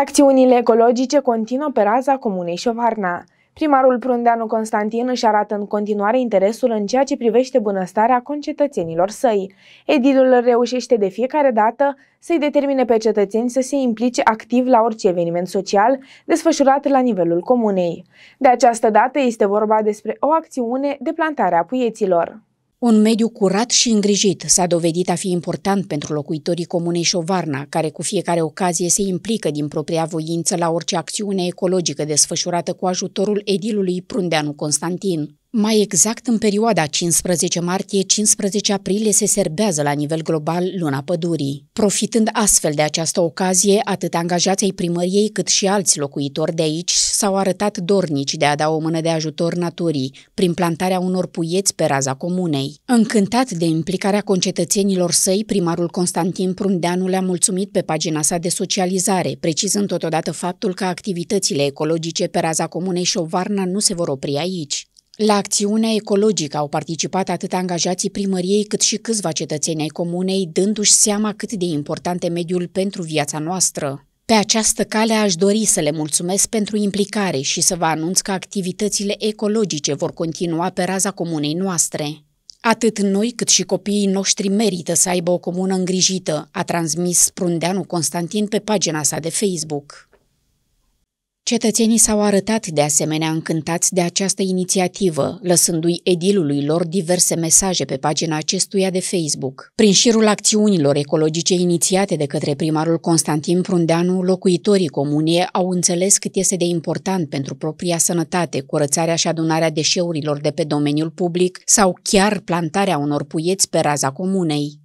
Acțiunile ecologice continuă pe raza Comunei Șovarna. Primarul Prundeanu Constantin își arată în continuare interesul în ceea ce privește bunăstarea concetățenilor săi. Edilul reușește de fiecare dată să-i determine pe cetățeni să se implice activ la orice eveniment social desfășurat la nivelul comunei. De această dată este vorba despre o acțiune de plantare a puieților. Un mediu curat și îngrijit s-a dovedit a fi important pentru locuitorii comunei Șovarna, care cu fiecare ocazie se implică din propria voință la orice acțiune ecologică desfășurată cu ajutorul edilului Prundeanu Constantin. Mai exact, în perioada 15 martie-15 aprilie se serbează la nivel global luna pădurii. Profitând astfel de această ocazie, atât angajații primăriei cât și alți locuitori de aici s-au arătat dornici de a da o mână de ajutor naturii prin plantarea unor puieți pe raza comunei. Încântat de implicarea concetățenilor săi, primarul Constantin Prundeanu le-a mulțumit pe pagina sa de socializare, precizând totodată faptul că activitățile ecologice pe raza comunei Șovarna nu se vor opri aici. La acțiunea ecologică au participat atât angajații primăriei cât și câțiva cetățeni ai comunei, dându-și seama cât de important e mediul pentru viața noastră. Pe această cale aș dori să le mulțumesc pentru implicare și să vă anunț că activitățile ecologice vor continua pe raza comunei noastre. Atât noi cât și copiii noștri merită să aibă o comună îngrijită, a transmis Prundeanu Constantin pe pagina sa de Facebook. Cetățenii s-au arătat de asemenea încântați de această inițiativă, lăsându-i edilului lor diverse mesaje pe pagina acestuia de Facebook. Prin șirul acțiunilor ecologice inițiate de către primarul Constantin Prundeanu, locuitorii comunie au înțeles cât este de important pentru propria sănătate curățarea și adunarea deșeurilor de pe domeniul public sau chiar plantarea unor puieți pe raza comunei.